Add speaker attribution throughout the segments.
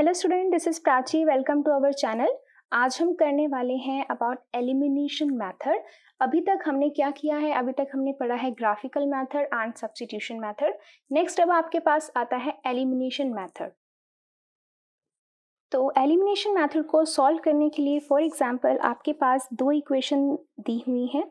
Speaker 1: hello student this is Prachi welcome to our channel आज हम करने वाले हैं अबाउट एलिमिनेशन मेथड अभी तक हमने क्या किया है अभी तक हमने पढ़ा है graphical method and substitution method next अब आपके पास आता है एलिमिनेशन मेथड तो एलिमिनेशन मेथड को सॉल्व करने के लिए फॉर एग्जांपल आपके पास दो इक्वेशन दी हुई हैं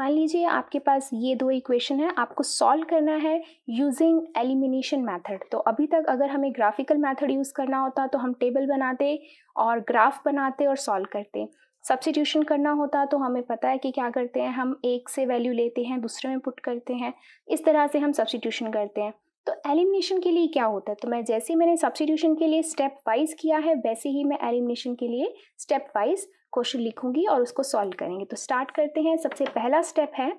Speaker 1: मान लीजिए आपके पास ये दो इक्वेशन है आपको सॉल्व करना है यूजिंग एलिमिनेशन मेथड तो अभी तक अगर हमें ग्राफिकल मेथड यूज़ करना होता तो हम टेबल बनाते और ग्राफ बनाते और सॉल्व करते सब्सिट्यूशन करना होता तो हमें पता है कि क्या करते हैं हम एक से वैल्यू लेते हैं दूसरे में पुट करते हैं इस तरह से हम सब्सिट्यूशन करते हैं तो एलिमिनेशन के लिए क्या होता है तो मैं जैसे मैंने सब्सिट्यूशन के लिए स्टेप वाइज किया है वैसे ही मैं एलिमिनेशन के लिए स्टेप वाइज क्वेश्चन लिखूंगी और उसको सॉल्व करेंगे तो स्टार्ट करते हैं सबसे पहला स्टेप है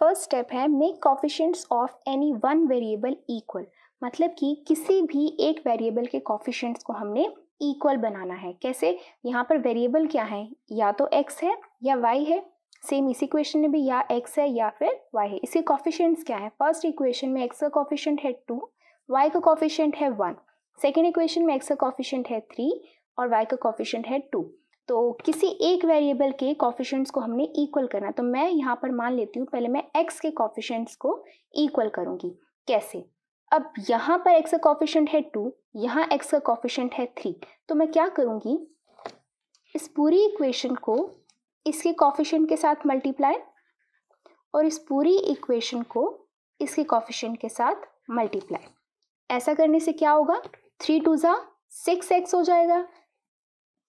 Speaker 1: फर्स्ट स्टेप है make coefficients of any one variable equal मतलब कि किसी भी एक वेरिएबल के कॉफिशेंट्स को हमने इक्वल बनाना है कैसे यहाँ पर वेरिएबल क्या है या तो एक्स है या वाई है सेम इसी इक्वेशन में भी या एक्स है या फिर वाई है इसके कॉफिशेंट्स क्या है फर्स्ट इक्वेशन में एक्स का कॉफिशेंट है टू वाई का कॉफिशेंट है वन सेकेंड इक्वेशन में एक्स का कॉफिशेंट है थ्री और वाई का कॉफिशेंट है टू तो किसी एक वेरिएबल के कॉफिशेंट्स को हमने इक्वल करना तो मैं यहाँ पर मान लेती हूँ पहले मैं एक्स के कॉफिशेंट्स को इक्वल करूँगी कैसे अब यहाँ पर एक्स का कॉफिशेंट है टू यहाँ एक्स का कॉफिशेंट है थ्री तो मैं क्या करूँगी इस पूरी इक्वेशन को इसके कॉफिशेंट के साथ मल्टीप्लाई और इस पूरी इक्वेशन को इसके कॉफिशेंट के साथ मल्टीप्लाई ऐसा करने से क्या होगा थ्री टू ज़ा सिक्स एक्स हो जाएगा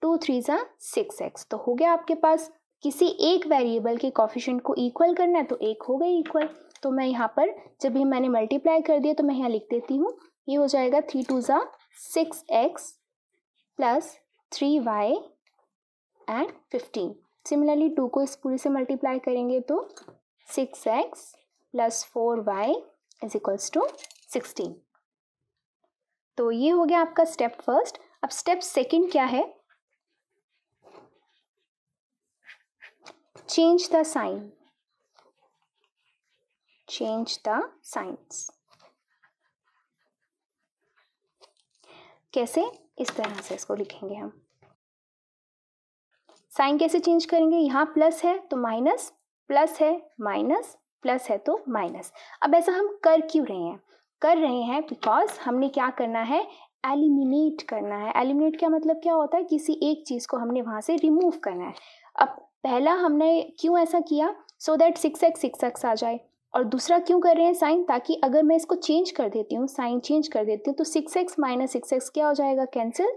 Speaker 1: टू थ्री ज़ा सिक्स एक्स तो हो गया आपके पास किसी एक वेरिएबल के कॉफिशेंट को इक्वल करना है तो एक हो गई इक्वल तो मैं यहाँ पर जब ये मैंने मल्टीप्लाई कर दिया तो मैं यहाँ लिख देती हूँ ये हो जाएगा थ्री टू ज़ा six x plus three y and fifteen similarly two को इस पूरे से मल्टीप्लाई करेंगे तो six x plus four y is equals to sixteen तो ये हो गया आपका स्टेप फर्स्ट अब स्टेप सेकंड क्या है change the sign change the signs कैसे इस तरह से इसको लिखेंगे हम साइन कैसे चेंज करेंगे यहां प्लस है तो माइनस प्लस है माइनस प्लस है तो माइनस अब ऐसा हम कर क्यों रहे हैं कर रहे हैं बिकॉज हमने क्या करना है एलिमिनेट करना है एलिमिनेट क्या मतलब क्या होता है किसी एक चीज़ को हमने वहां से रिमूव करना है अब पहला हमने क्यों ऐसा किया so that six x six x आ जाए और दूसरा क्यों कर रहे हैं साइन ताकि अगर मैं इसको चेंज कर देती हूँ साइन चेंज कर देती हूँ तो six x minus six x क्या हो जाएगा कैंसिल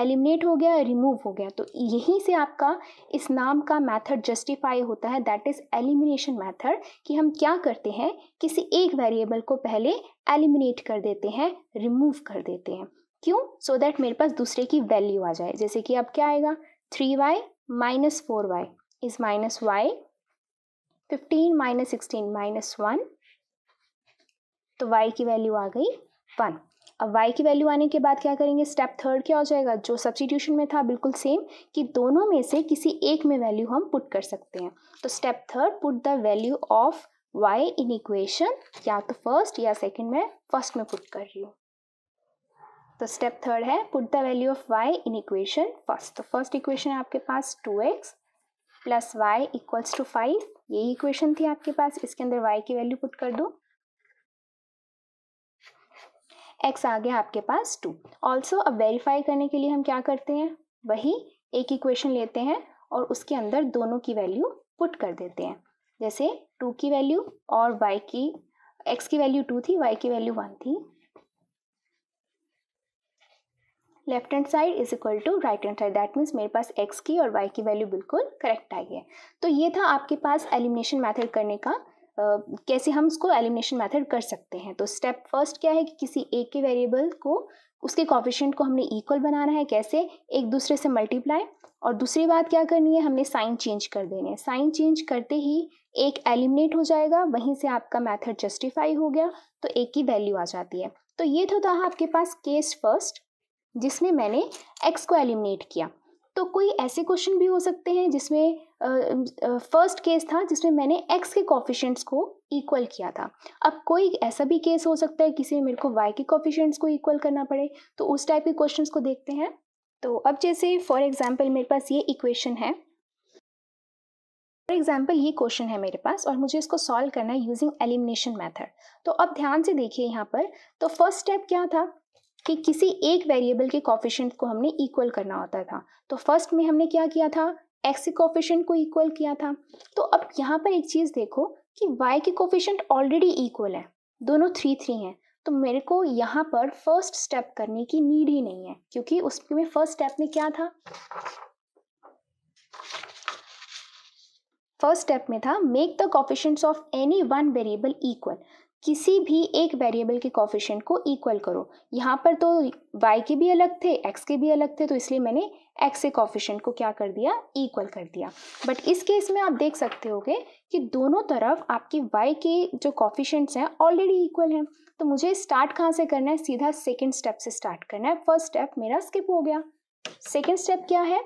Speaker 1: एलिमिनेट हो गया रिमूव हो गया तो यहीं से आपका इस नाम का मेथड जस्टिफाई होता है दैट इज़ एलिमिनेशन मेथड कि हम क्या करते हैं किसी एक वेरिएबल को पहले एलिमिनेट कर देते हैं रिमूव कर देते हैं क्यों सो so दैट मेरे पास दूसरे की वैल्यू आ जाए जैसे कि अब क्या आएगा three y minus 4y is minus y 15 minus sixteen minus one तो y की वैल्यू आ गई वन अब y की वैल्यू आने के बाद क्या करेंगे स्टेप थर्ड क्या हो जाएगा जो सब्सिट्यूशन में था बिल्कुल सेम कि दोनों में से किसी एक में वैल्यू हम पुट कर सकते हैं तो step third put the value of y in equation या तो फर्स्ट या सेकंड में फर्स्ट में पुट कर रही हूँ तो स्टेप थर्ड है put the value of y in equation first तो फर्स्ट इक्वेशन है आपके पास two x plus y equals to five यही इक्वेशन थी आपके पास इसके अंदर वाई की वैल्यू पुट कर दो एक्स आ गया आपके पास टू ऑल्सो अब वेरीफाई करने के लिए हम क्या करते हैं वही एक इक्वेशन लेते हैं और उसके अंदर दोनों की वैल्यू पुट कर देते हैं जैसे टू की वैल्यू और वाई की एक्स की वैल्यू टू थी वाई की वैल्यू वन थी left hand side is equal to right hand side that means मेरे पास एक्स की और वाई की वैल्यू बिल्कुल करेक्ट आई है तो ये था आपके पास एलिमिनेशन मैथड करने का Uh, कैसे हम इसको एलिमिनेशन मेथड कर सकते हैं तो स्टेप फर्स्ट क्या है कि किसी एक के वेरिएबल को उसके कॉफिशेंट को हमने इक्वल बनाना है कैसे एक दूसरे से मल्टीप्लाई और दूसरी बात क्या करनी है हमने साइन चेंज कर देने हैं साइन चेंज करते ही एक एलिमिनेट हो जाएगा वहीं से आपका मेथड जस्टिफाई हो गया तो एक की वैल्यू आ जाती है तो ये तो था आपके पास केस फर्स्ट जिसमें मैंने एक्स को एलिमिनेट किया तो कोई ऐसे क्वेश्चन भी हो सकते हैं जिसमें फर्स्ट केस था जिसमें मैंने एक्स के कॉफिशेंट्स को इक्वल किया था अब कोई ऐसा भी केस हो सकता है किसी में मेरे को वाई के कॉफिशेंट्स को इक्वल करना पड़े तो उस टाइप के क्वेश्चंस को देखते हैं तो अब जैसे फॉर एग्जांपल मेरे पास ये इक्वेशन है फॉर एग्जाम्पल ये क्वेश्चन है मेरे पास और मुझे इसको सॉल्व करना है यूजिंग एलिमिनेशन मैथड तो अब ध्यान से देखिए यहाँ पर तो फर्स्ट स्टेप क्या था कि किसी एक वेरिएबल के कॉफिशेंट को हमने इक्वल करना होता था तो फर्स्ट में हमने क्या किया था एक्स के कॉफिशेंट को इक्वल किया था तो अब यहाँ पर एक चीज़ देखो कि वाई के कोफिशेंट ऑलरेडी इक्वल है दोनों थ्री थ्री हैं तो मेरे को यहाँ पर फर्स्ट स्टेप करने की नीड ही नहीं है क्योंकि उसमें फर्स्ट स्टेप में क्या था फर्स्ट स्टेप में था make the coefficients of any one variable equal किसी भी एक वेरिएबल के कॉफिशेंट को इक्वल करो यहाँ पर तो y के भी अलग थे x के भी अलग थे तो इसलिए मैंने x के कॉफिशेंट को क्या कर दिया इक्वल कर दिया बट इस केस में आप देख सकते होगे कि दोनों तरफ आपके y के जो कॉफिशेंट्स हैं ऑलरेडी इक्वल हैं तो मुझे स्टार्ट कहाँ से करना है सीधा सेकेंड स्टेप से स्टार्ट करना है फर्स्ट स्टेप मेरा स्किप हो गया सेकेंड स्टेप क्या है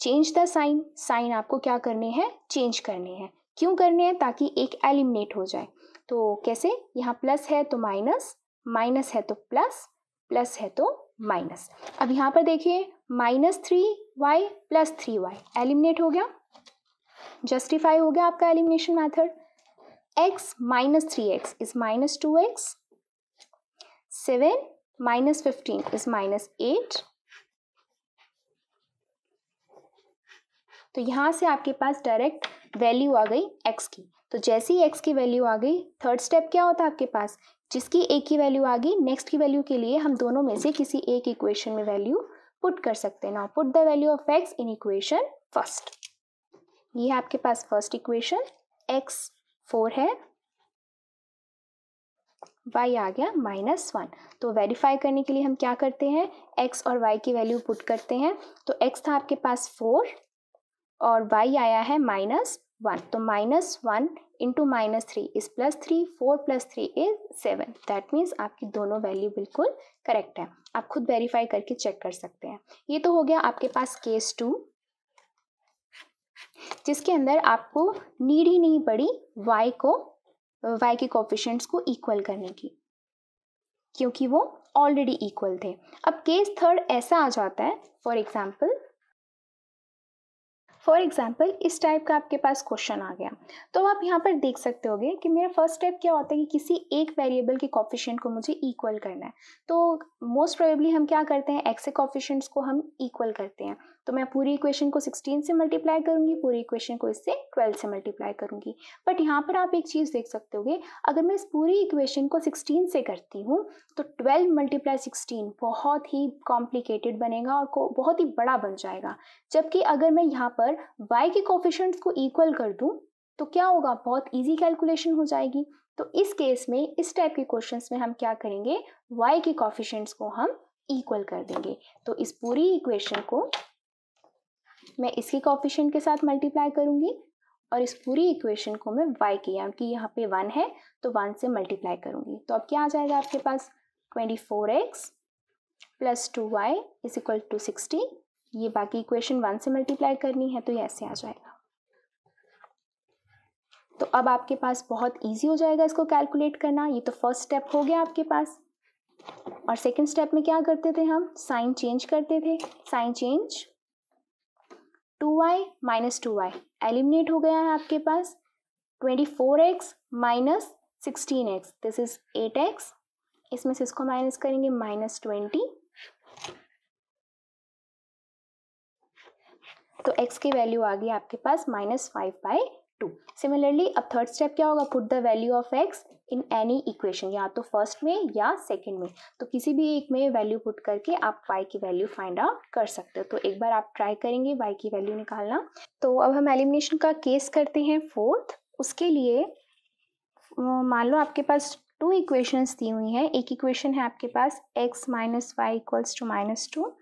Speaker 1: चेंज द साइन साइन आपको क्या करने हैं चेंज करने हैं क्यों करने हैं ताकि एक एलिमिनेट हो जाए तो कैसे यहाँ प्लस है तो माइनस माइनस है तो प्लस प्लस है तो माइनस अब यहाँ पर देखिए minus three y plus three y eliminate हो गया जस्टिफाई हो गया आपका elimination method x minus three x is minus two x seven minus fifteen is minus eight तो यहां से आपके पास डायरेक्ट वैल्यू आ गई एक्स की तो जैसे ही एक्स की वैल्यू आ गई थर्ड स्टेप क्या होता है आपके पास जिसकी ए की वैल्यू आ गई नेक्स्ट की वैल्यू के लिए हम दोनों में से किसी एक इक्वेशन में वैल्यू पुट कर सकते हैं ना put the value of x in equation first ये है आपके पास फर्स्ट इक्वेशन एक्स फोर है y आ गया माइनस वन तो वेरीफाई करने के लिए हम क्या करते हैं x और y की वैल्यू पुट करते हैं तो x था आपके पास फोर और y आया है माइनस वन तो minus one into minus three is plus three four plus three is seven that means आपकी दोनों वैल्यू बिल्कुल करेक्ट है आप खुद वेरीफाई करके चेक कर सकते हैं ये तो हो गया आपके पास केस टू जिसके अंदर आपको नीड ही नहीं पड़ी वाई को वाई के कॉपिशंट्स को इक्वल करने की क्योंकि वो ऑलरेडी इक्वल थे अब केस थर्ड ऐसा आ जाता है फॉर एग्जाम्पल फॉर एग्जाम्पल इस टाइप का आपके पास क्वेश्चन आ गया तो आप यहाँ पर देख सकते होगे कि मेरा फर्स्ट स्टेप क्या होता है कि किसी एक वेरिएबल के कॉफिशेंट को मुझे इक्वल करना है तो मोस्ट प्रोबेबली हम क्या करते हैं एक्स कॉफिशेंट्स को हम इक्वल करते हैं तो मैं पूरी इक्वेशन को 16 से मल्टीप्लाई करूंगी पूरी इक्वेशन को इससे 12 से मल्टीप्लाई करूंगी बट यहाँ पर आप एक चीज़ देख सकते होगे अगर मैं इस पूरी इक्वेशन को 16 से करती हूँ तो 12 मल्टीप्लाई सिक्सटीन बहुत ही कॉम्प्लिकेटेड बनेगा और को बहुत ही बड़ा बन जाएगा जबकि अगर मैं यहाँ पर वाई के कोफिशंट्स को इक्वल कर दूँ तो क्या होगा बहुत ईजी कैलकुलेशन हो जाएगी तो इस केस में इस टाइप के क्वेश्चंस में हम क्या करेंगे y के कॉफिशेंट्स को हम इक्वल कर देंगे तो इस पूरी इक्वेशन को मैं इसके कॉफिशेंट के साथ मल्टीप्लाई करूँगी और इस पूरी इक्वेशन को मैं वाई के कि यहाँ पे वन है तो वन से मल्टीप्लाई करूँगी तो अब क्या आ जाएगा आपके पास twenty four x plus two y is equal to sixty ये बाकी इक्वेशन वन से मल्टीप्लाई करनी है तो ये ऐसे आ जाएगा तो अब आपके पास बहुत ईजी हो जाएगा इसको कैलकुलेट करना ये तो फर्स्ट स्टेप हो गया आपके पास और सेकेंड स्टेप में क्या करते थे हम साइन चेंज करते थे sign change two y minus two y eliminate हो गया है आपके पास twenty four x minus sixteen x this is eight x इसमें से इसको माइनस करेंगे माइनस ट्वेंटी तो एक्स की वैल्यू आ गई आपके पास minus five by two similarly अब थर्ड स्टेप क्या होगा put the value of x in any equation या तो फर्स्ट में या सेकेंड में तो किसी भी एक में वैल्यू पुट करके आप वाई की वैल्यू फाइंड आउट कर सकते हो तो एक बार आप ट्राई करेंगे वाई की वैल्यू निकालना तो अब हम एलिमिनेशन का केस करते हैं फोर्थ उसके लिए मान लो आपके पास टू इक्वेशंस दी हुई हैं एक इक्वेशन है आपके पास x minus y equals to minus two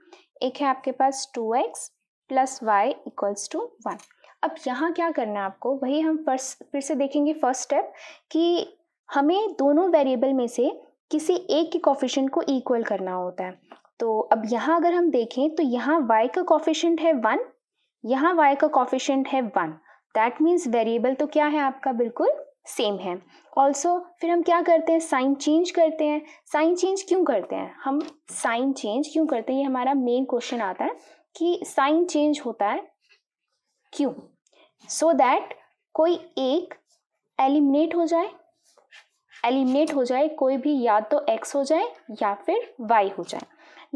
Speaker 1: एक है आपके पास two x plus y equals to one अब यहाँ क्या करना है आपको वही हम फर्स्ट फिर से देखेंगे फर्स्ट स्टेप कि हमें दोनों वेरिएबल में से किसी एक के कॉफिशेंट को इक्वल करना होता है तो अब यहाँ अगर हम देखें तो यहाँ वाई का कॉफिशेंट है वन यहाँ वाई का कॉफिशेंट है वन दैट मीन्स वेरिएबल तो क्या है आपका बिल्कुल सेम है ऑल्सो फिर हम क्या करते हैं साइन चेंज करते हैं साइन चेंज क्यों करते हैं हम साइन चेंज क्यों करते हैं ये हमारा मेन क्वेश्चन आता है कि साइन चेंज होता है क्यों सो दैट कोई एक एलिमिनेट हो जाए एलिमिनेट हो जाए कोई भी या तो एक्स हो जाए या फिर वाई हो जाए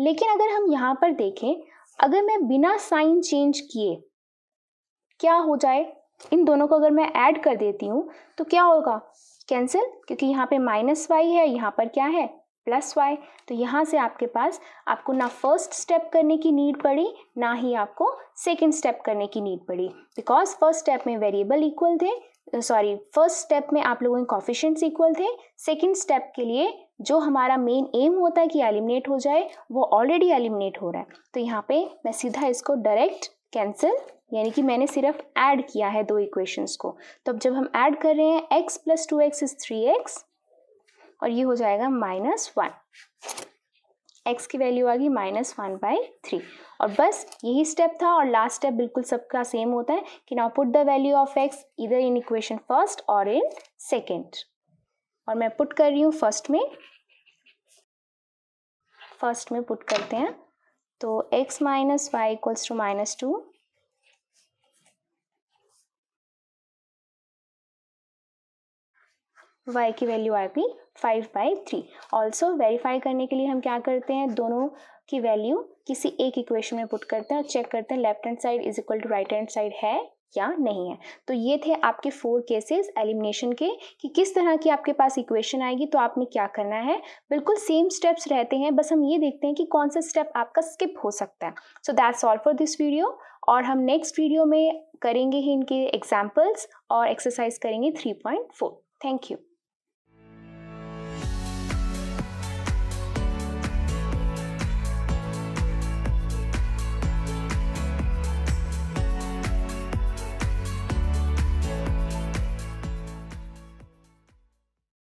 Speaker 1: लेकिन अगर हम यहाँ पर देखें अगर मैं बिना साइन चेंज किए क्या हो जाए इन दोनों को अगर मैं ऐड कर देती हूँ तो क्या होगा कैंसिल क्योंकि यहाँ पे माइनस वाई है यहाँ पर क्या है प्लस वाई तो यहाँ से आपके पास आपको ना फर्स्ट स्टेप करने की नीड पड़ी ना ही आपको सेकेंड स्टेप करने की नीड पड़ी बिकॉज फर्स्ट स्टेप में वेरिएबल इक्वल थे सॉरी फर्स्ट स्टेप में आप लोगों के कॉफिशेंट्स इक्वल थे सेकेंड स्टेप के लिए जो हमारा मेन एम होता है कि एलिमिनेट हो जाए वो ऑलरेडी एलिमिनेट हो रहा है तो यहाँ पे मैं सीधा इसको डायरेक्ट कैंसिल यानी कि मैंने सिर्फ ऐड किया है दो इक्वेशंस को तो अब जब हम ऐड कर रहे हैं x plus two x is three x और ये हो जाएगा माइनस वन एक्स की वैल्यू आ गई माइनस वन बाई थ्री और बस यही स्टेप था और लास्ट स्टेप बिल्कुल सबका सेम होता है कि now put the value of x इधर इन इक्वेशन फर्स्ट और इन सेकेंड और मैं पुट कर रही हूँ फर्स्ट में फर्स्ट में पुट करते हैं तो x minus y equals to minus two y की वैल्यू आएगी गई five by three also verify करने के लिए हम क्या करते हैं दोनों की वैल्यू किसी एक इक्वेशन में पुट करते हैं और चेक करते हैं left hand side is equal to right hand side है या नहीं है तो ये थे आपके फोर केसेस एलिमिनेशन के कि किस तरह की आपके पास इक्वेशन आएगी तो आपने क्या करना है बिल्कुल सेम स्टेप्स रहते हैं बस हम ये देखते हैं कि कौन सा स्टेप आपका स्किप हो सकता है so that's all for this video और हम नेक्स्ट वीडियो में करेंगे ही इनके एग्जाम्पल्स और एक्सरसाइज करेंगे three point four thank you